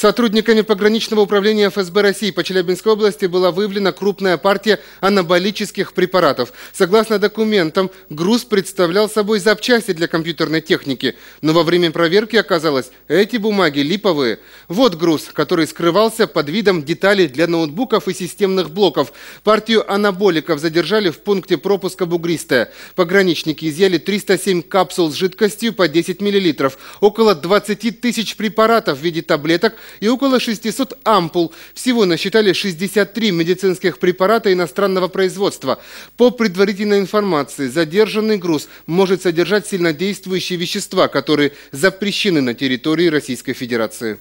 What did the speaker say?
Сотрудниками пограничного управления ФСБ России по Челябинской области была выявлена крупная партия анаболических препаратов. Согласно документам, груз представлял собой запчасти для компьютерной техники. Но во время проверки оказалось, эти бумаги липовые. Вот груз, который скрывался под видом деталей для ноутбуков и системных блоков. Партию анаболиков задержали в пункте пропуска «Бугристая». Пограничники изъяли 307 капсул с жидкостью по 10 мл, около 20 тысяч препаратов в виде таблеток – и около 600 ампул. Всего насчитали 63 медицинских препарата иностранного производства. По предварительной информации, задержанный груз может содержать сильнодействующие вещества, которые запрещены на территории Российской Федерации.